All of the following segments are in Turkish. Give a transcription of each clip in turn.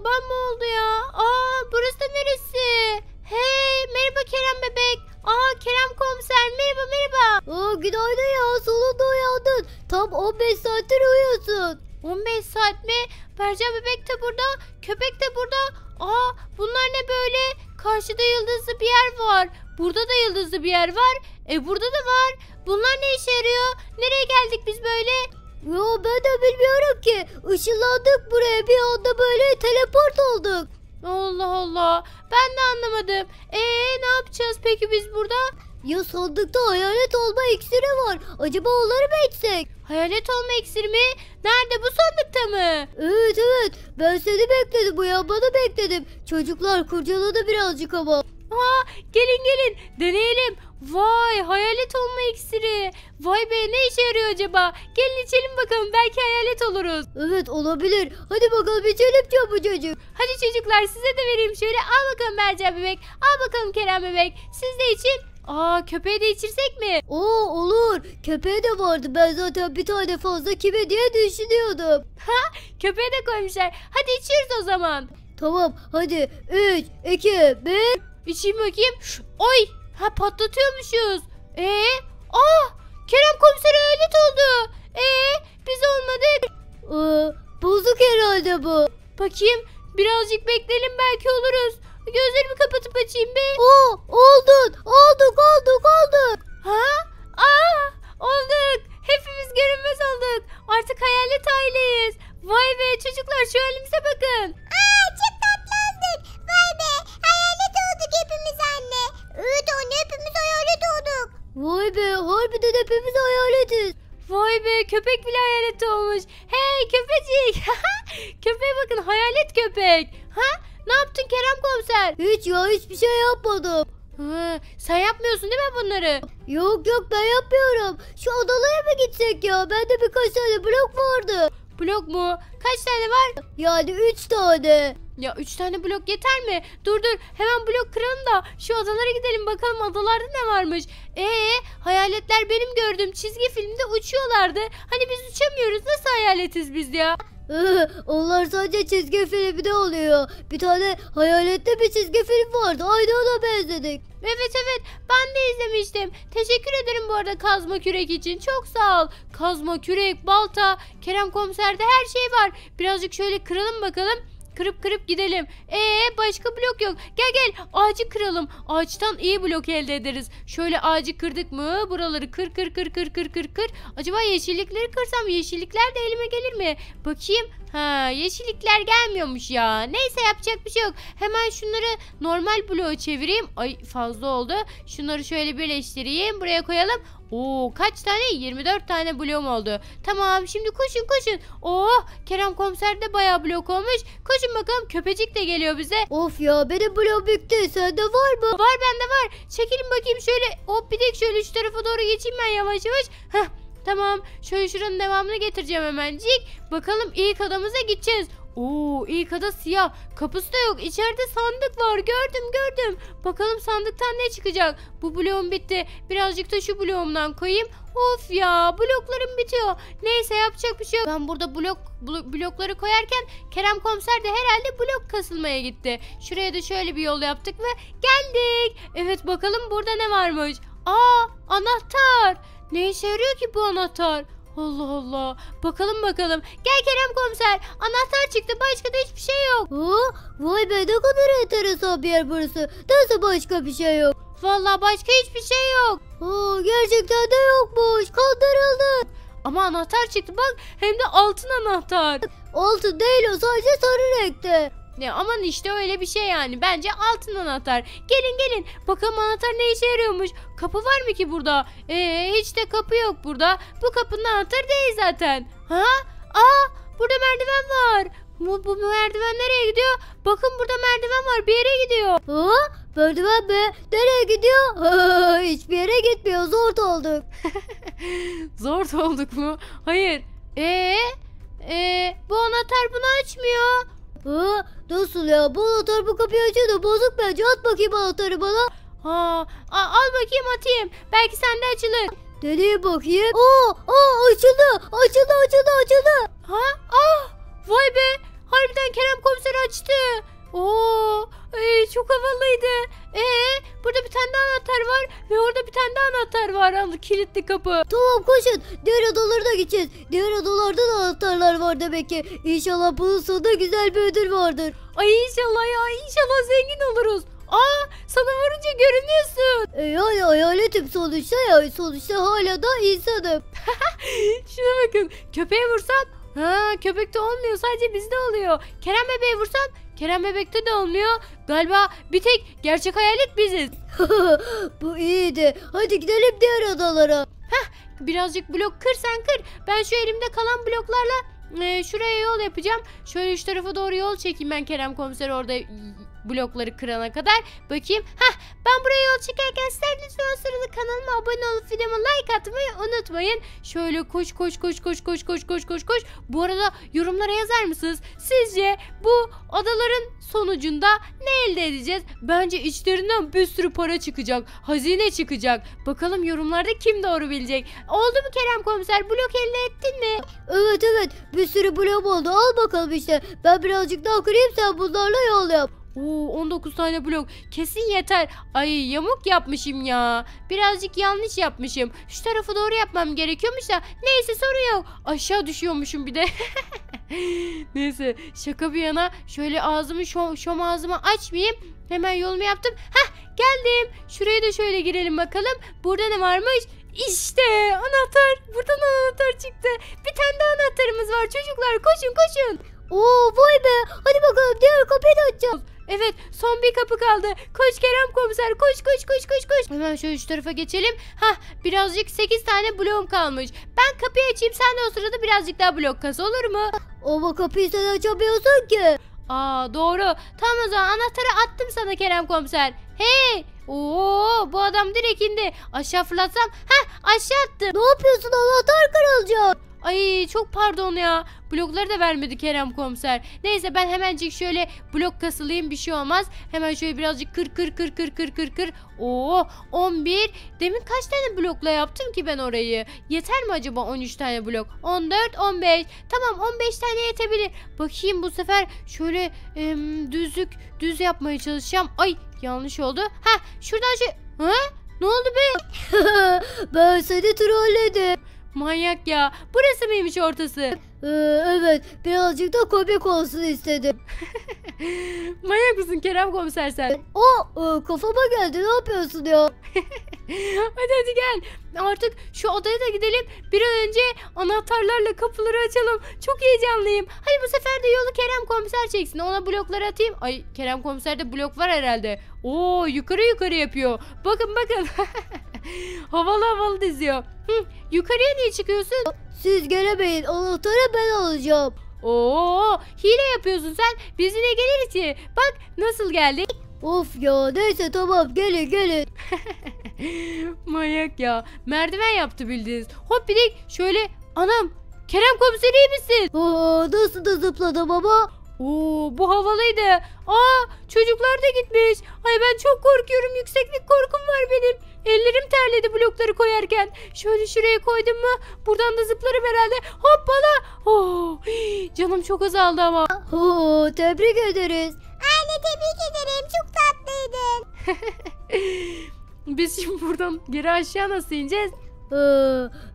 Sabah mı oldu ya? Aa burası da neresi? Hey merhaba Kerem bebek. Aa Kerem komiser merhaba merhaba. Aa günaydın ya sonunda uyandın. Tam 15 saattir uyuyorsun. 15 saat mi? Berca bebek de burada. Köpek de burada. Aa bunlar ne böyle? Karşıda yıldızlı bir yer var. Burada da yıldızlı bir yer var. E burada da var. Bunlar ne işe yarıyor? Nereye geldik biz böyle? Yo ben de bilmiyorum ki. Işınlandık buraya bir anda böyle teleport olduk. Allah Allah. Ben de anlamadım. Ee ne yapacağız peki biz burada? Ya sandıkta hayalet olma iksiri var. Acaba onları mı içsek? Hayalet olma iksiri mi? Nerede bu sandıkta mı? Evet evet. Ben seni bekledim. bu Uyanmanı bekledim. Çocuklar kurcaladı birazcık ama. Ha, gelin gelin deneyelim. Vay hayalet olma iksiri. Vay be ne işe yarıyor acaba? Gelin içelim bakalım belki hayalet oluruz. Evet olabilir. Hadi bakalım içelim çabucacık. Hadi çocuklar size de vereyim şöyle. Al bakalım Mercan bebek. Al bakalım Kerem bebek. Siz de için. Aa köpeğe de içirsek mi? Oo olur. Köpeğe de vardı. Ben zaten bir tane fazla kime diye düşünüyordum. Ha köpeğe de koymuşlar. Hadi içiyoruz o zaman. Tamam hadi 3, 2, 1. İçeyim bakayım. Oy. Ha patlatıyormuşuz. Ee? Ah! Kerem komiser alet oldu. Ee? Biz olmadık. Ee, bozuk herhalde bu. Bakayım. Birazcık bekleyelim belki oluruz. Gözlerimi kapatıp açayım be. Oo, oldun. Olduk, olduk, olduk. Ha? ah, olduk. Hepimiz görünmez olduk. Artık hayalet aileyiz. Vay be çocuklar şu halimize bakın. Aa! hepimiz anne. Evet anne hepimiz hayalet olduk. Vay be harbiden hepimiz hayaletiz. Vay be köpek bile hayalet olmuş. Hey köpecik. Köpeğe bakın hayalet köpek. Ha? Ne yaptın Kerem komiser? Hiç ya hiçbir şey yapmadım. Ha, sen yapmıyorsun değil mi bunları? Yok yok ben yapmıyorum. Şu odalara mı gitsek ya? Bende birkaç tane blok vardı. Blok mu? Kaç tane var? Yani 3 tane. Ya üç tane blok yeter mi? Dur dur hemen blok kıralım da şu adalara gidelim bakalım adalarda ne varmış. Ee hayaletler benim gördüğüm çizgi filmde uçuyorlardı. Hani biz uçamıyoruz nasıl hayaletiz biz ya? Ee, onlar sadece çizgi filmde oluyor. Bir tane hayalette bir çizgi film vardı. Aynı ona benzedik. Evet evet ben de izlemiştim. Teşekkür ederim bu arada kazma kürek için. Çok sağ ol. Kazma, kürek, balta, Kerem komiserde her şey var. Birazcık şöyle kıralım bakalım. Kırıp kırıp gidelim. Ee başka blok yok. Gel gel ağacı kıralım. Ağaçtan iyi blok elde ederiz. Şöyle ağacı kırdık mı buraları kır kır kır kır kır kır kır. Acaba yeşillikleri kırsam yeşillikler de elime gelir mi? Bakayım. Ha yeşillikler gelmiyormuş ya. Neyse yapacak bir şey yok. Hemen şunları normal bloğa çevireyim. Ay fazla oldu. Şunları şöyle birleştireyim. Buraya koyalım. Oo kaç tane? 24 tane bloğum oldu. Tamam şimdi koşun koşun. Oo Kerem komiser de baya blok olmuş. Koşun bakalım köpecik de geliyor bize. Of ya benim blok bitti. Sende var mı? Var bende var. Çekilin bakayım şöyle. Hop bir de şöyle şu tarafa doğru geçeyim ben yavaş yavaş. Heh Tamam şöyle şuranın devamını getireceğim hemencik. Bakalım ilk adamıza gideceğiz. Oo ilk ada siyah. Kapısı da yok. İçeride sandık var. Gördüm gördüm. Bakalım sandıktan ne çıkacak. Bu bloğum bitti. Birazcık da şu bloğumdan koyayım. Of ya bloklarım bitiyor. Neyse yapacak bir şey yok. Ben burada blok blo blokları koyarken Kerem komiser de herhalde blok kasılmaya gitti. Şuraya da şöyle bir yol yaptık ve geldik. Evet bakalım burada ne varmış. Aa anahtar. Ne işe yarıyor ki bu anahtar? Allah Allah. Bakalım bakalım. Gel Kerem komiser. Anahtar çıktı. Başka da hiçbir şey yok. Oo, oh, vay be ne kadar enteresan bir yer burası. Nasıl başka bir şey yok? Vallahi başka hiçbir şey yok. Oo, oh, gerçekten de yokmuş. Kandırıldık. Ama anahtar çıktı bak hem de altın anahtar. Altın değil o sadece sarı renkte. Ne aman işte öyle bir şey yani. Bence altın anahtar. Gelin gelin. Bakalım anahtar ne işe yarıyormuş. Kapı var mı ki burada? Ee hiç de kapı yok burada. Bu kapının anahtarı değil zaten. Ha? Aa burada merdiven var. Bu, bu merdiven nereye gidiyor? Bakın burada merdiven var. Bir yere gidiyor. Ha? Merdiven be Nereye gidiyor? hiçbir yere gitmiyor. Zor olduk. Zor olduk mu? Hayır. Ee? e bu anahtar bunu açmıyor. Aa, nasıl ya? Bu anahtar bu kapıyı açıyor bozuk bence. At bakayım anahtarı bana. Ha, a- al bakayım atayım. Belki sende açılır. Deneye bakayım. Aa, aa açıldı. Açıldı açıldı açıldı. Ha? Ah! Vay be! Harbiden Kerem komiser açtı. Oo! Ee, çok havalıydı. eee Burada bir tane daha anahtar var ve orada bir tane daha anahtar var. Anlı kilitli kapı. Tamam koşun. Diğer odalarda da gideceğiz. Diğer odalarda da anahtarlar var demek ki. İnşallah bunun sonunda güzel bir ödül vardır. Ay inşallah ya inşallah zengin oluruz. Aa sana vurunca görünüyorsun. E yani hayaletim sonuçta ya. Sonuçta hala da insanım. Şuna bakın köpeğe vursam Ha köpekte olmuyor sadece bizde oluyor. Kerem bebeğe vursam Kerem Bebek'te de olmuyor. Galiba bir tek gerçek hayalet biziz. Bu iyiydi. Hadi gidelim diğer odalara. Heh birazcık blok kır sen kır. Ben şu elimde kalan bloklarla e, şuraya yol yapacağım. Şöyle şu tarafa doğru yol çekeyim ben Kerem komiser orada blokları kırana kadar. Bakayım. Hah ben buraya yol çekerken sen lütfen o kanalıma abone olup videoma like atmayı unutmayın. Şöyle koş koş koş koş koş koş koş koş koş. Bu arada yorumlara yazar mısınız? Sizce bu adaların sonucunda ne elde edeceğiz? Bence içlerinden bir sürü para çıkacak. Hazine çıkacak. Bakalım yorumlarda kim doğru bilecek. Oldu mu Kerem komiser? Blok elde ettin mi? Evet evet bir sürü blok oldu. Al bakalım işte. Ben birazcık daha kırayım sen buzlarla yol yap. Oo 19 tane blok. Kesin yeter. Ay yamuk yapmışım ya. Birazcık yanlış yapmışım. Şu tarafı doğru yapmam gerekiyormuş da. Neyse sorun yok. Aşağı düşüyormuşum bir de. Neyse şaka bir yana şöyle ağzımı şom, şom ağzımı açmayayım. Hemen yolumu yaptım. Hah geldim. Şuraya da şöyle girelim bakalım. Burada ne varmış? İşte anahtar. Buradan anahtar çıktı. Bir tane daha anahtarımız var çocuklar. Koşun koşun. Oo vay be. Hadi bakalım diğer kapıyı da açacağız. Evet son bir kapı kaldı. Koş Kerem komiser koş koş koş koş koş. Hemen şu üç tarafa geçelim. Hah birazcık sekiz tane bloğum kalmış. Ben kapıyı açayım sen de o sırada birazcık daha blok kas olur mu? Ama kapıyı sen açamıyorsun ki. Aa doğru. Tam o zaman anahtarı attım sana Kerem komiser. Hey! Oo bu adam direkt indi. Aşağı fırlatsam. Heh aşağı attı. Ne yapıyorsun anahtar kırılacak. Ay çok pardon ya. Blokları da vermedi Kerem komiser. Neyse ben hemencik şöyle blok kasılayım bir şey olmaz. Hemen şöyle birazcık kır kır kır kır kır kır kır. Oo 11. Demin kaç tane blokla yaptım ki ben orayı? Yeter mi acaba 13 tane blok? 14 15. Tamam 15 tane yetebilir. Bakayım bu sefer şöyle e, düzlük düz yapmaya çalışacağım. Ay yanlış oldu. Ha şuradan şey. Ha? Ne oldu be? ben seni trolledim. Manyak ya. Burası mıymış ortası? Ee, evet birazcık da komik olsun istedim. Manyak mısın Kerem komiser sen? O e, kafama geldi ne yapıyorsun ya? hadi hadi gel. Artık şu odaya da gidelim. Bir an önce anahtarlarla kapıları açalım. Çok heyecanlıyım. Hayır bu sefer de yolu Kerem komiser çeksin. Ona blokları atayım. Ay Kerem komiserde blok var herhalde. Oo yukarı yukarı yapıyor. Bakın bakın. havalı havalı diziyor. Hı, yukarıya niye çıkıyorsun? Siz gelemeyin anahtarı ben alacağım. Oo, hile yapıyorsun sen. Biz yine geliriz ki. Bak nasıl geldik. Of ya neyse tamam gelin gelin. Manyak ya. Merdiven yaptı bildiğiniz. Hop bir şöyle anam Kerem komiser iyi misin? Aa, nasıl da zıpladım ama. Oo bu havalıydı. Aa çocuklar da gitmiş. Ay ben çok korkuyorum. Yükseklik korkum var benim. Ellerim terledi blokları koyarken. Şöyle şuraya koydum mu buradan da zıplarım herhalde. Hoppala. Oo, canım çok azaldı ama. Oo, tebrik ederiz. Anne tebrik ederim. Çok tatlıydın. Biz şimdi buradan geri aşağı nasıl ineceğiz? Ee,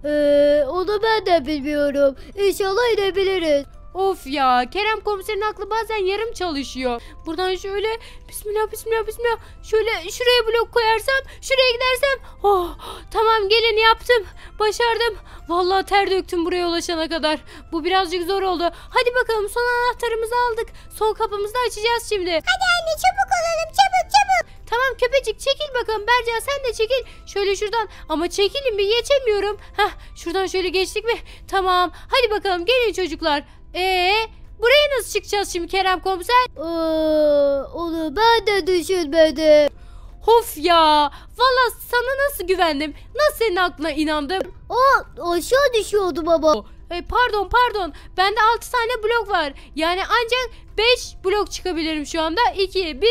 e, onu ben de bilmiyorum. İnşallah inebiliriz. Of ya Kerem komiserin aklı bazen yarım çalışıyor. Buradan şöyle bismillah bismillah bismillah şöyle şuraya blok koyarsam şuraya gidersem oh tamam gelin yaptım başardım. Vallahi ter döktüm buraya ulaşana kadar. Bu birazcık zor oldu. Hadi bakalım son anahtarımızı aldık. Sol kapımızı da açacağız şimdi. Hadi anne çabuk olalım çabuk çabuk. Tamam köpecik çekil bakalım. Berca sen de çekil. Şöyle şuradan ama çekilin bir geçemiyorum. Heh şuradan şöyle geçtik mi? Tamam. Hadi bakalım gelin çocuklar. Ee, buraya nasıl çıkacağız şimdi Kerem komiser? Aa, ee, onu ben de düşünmedim. Of ya. Valla sana nasıl güvendim? Nasıl senin aklına inandım? O aşağı düşüyordu baba. E, pardon pardon. Bende 6 tane blok var. Yani ancak 5 blok çıkabilirim şu anda. 2, 1.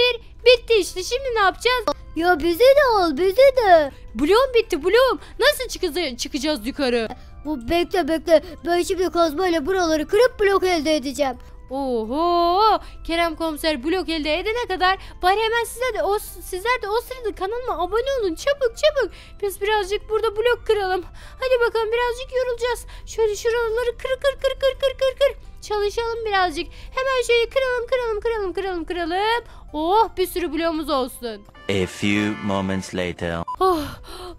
Bitti işte. Şimdi ne yapacağız? Ya bizi de al bizi de. Bloğum bitti bloğum. Nasıl çıkacağız, çıkacağız yukarı? Bu bekle bekle ben şimdi kazmayla buraları kırıp blok elde edeceğim. Oho! Kerem komiser blok elde edene kadar bari hemen size de o sizler de o sırada kanalıma abone olun. Çabuk çabuk. Biz birazcık burada blok kıralım. Hadi bakalım birazcık yorulacağız. Şöyle şuraları kır kır kır kır kır kır kır. Çalışalım birazcık. Hemen şöyle kıralım kıralım kıralım kıralım kıralım. Oh bir sürü bloğumuz olsun. A few moments later. Oh,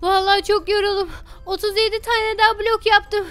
vallahi çok yoruldum. 37 tane daha blok yaptım.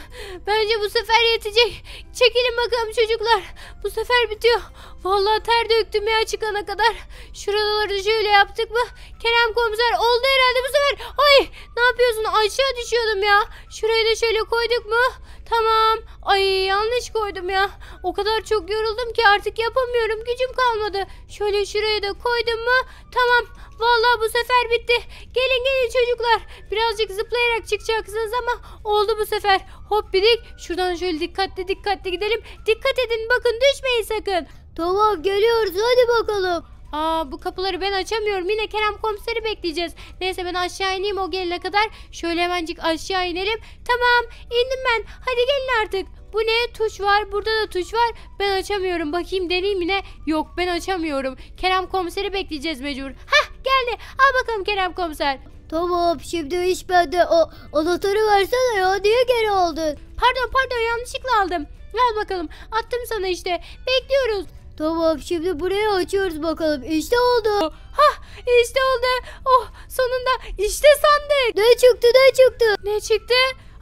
Bence bu sefer yetecek. Çekilin bakalım çocuklar. Bu sefer bitiyor. Vallahi ter döktüm ya çıkana kadar. Şuraları şöyle yaptık mı? Kerem komiser oldu herhalde bu sefer. Ay ne yapıyorsun? Aşağı düşüyordum ya. Şurayı da şöyle koyduk mu? Tamam. Ay yanlış koydum ya. O kadar çok yoruldum ki artık yapamıyorum. Gücüm kalmadı. Şöyle şuraya da koydum mu? Tamam. Vallahi bu sefer bitti. Gelin gelin çocuklar. Birazcık zıplayarak çıkacaksınız ama oldu bu sefer. Hop birik. Şuradan şöyle dikkatli dikkatli gidelim. Dikkat edin bakın düşmeyin sakın. Tamam geliyoruz hadi bakalım. Aa bu kapıları ben açamıyorum. Yine Kerem komiseri bekleyeceğiz. Neyse ben aşağı ineyim o gelene kadar. Şöyle hemencik aşağı inelim. Tamam indim ben. Hadi gelin artık. Bu ne? Tuş var. Burada da tuş var. Ben açamıyorum. Bakayım deneyim yine. Yok ben açamıyorum. Kerem komiseri bekleyeceğiz mecbur. Hah geldi. Al bakalım Kerem komiser. Tamam şimdi iş bende. O anahtarı versene ya niye geri aldın? Pardon pardon yanlışlıkla aldım. Ver bakalım attım sana işte. Bekliyoruz. Tamam şimdi buraya açıyoruz bakalım. İşte oldu. Oh, hah işte oldu. Oh sonunda işte sandık. Ne çıktı ne çıktı? Ne çıktı?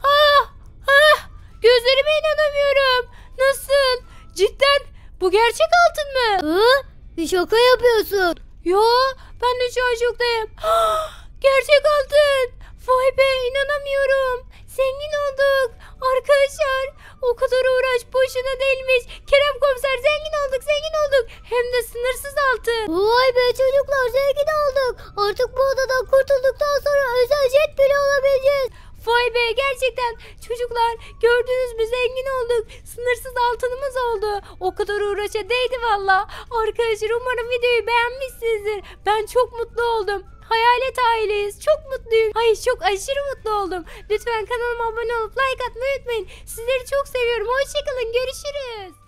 Ah ah gözlerime inanamıyorum. Nasıl? Cidden bu gerçek altın mı? Hı? Bir şaka yapıyorsun. Yo ben de şaşırdım. Gerçek altın. Vay be inanamıyorum. Zengin olduk. Arkadaşlar o kadar uğraş boşuna değilmiş. Kerem komiser zengin olduk zengin olduk. Hem de sınırsız altın. Vay be çocuklar zengin olduk. Artık bu odadan kurtulduktan sonra özel jet Vay be gerçekten çocuklar gördüğünüz mü zengin olduk. Sınırsız altınımız oldu. O kadar uğraşa değdi valla. Arkadaşlar umarım videoyu beğenmişsinizdir. Ben çok mutlu oldum. Hayalet aileyiz. Çok mutluyum. Ay çok aşırı mutlu oldum. Lütfen kanalıma abone olup like atmayı unutmayın. Sizleri çok seviyorum. Hoşçakalın. Görüşürüz.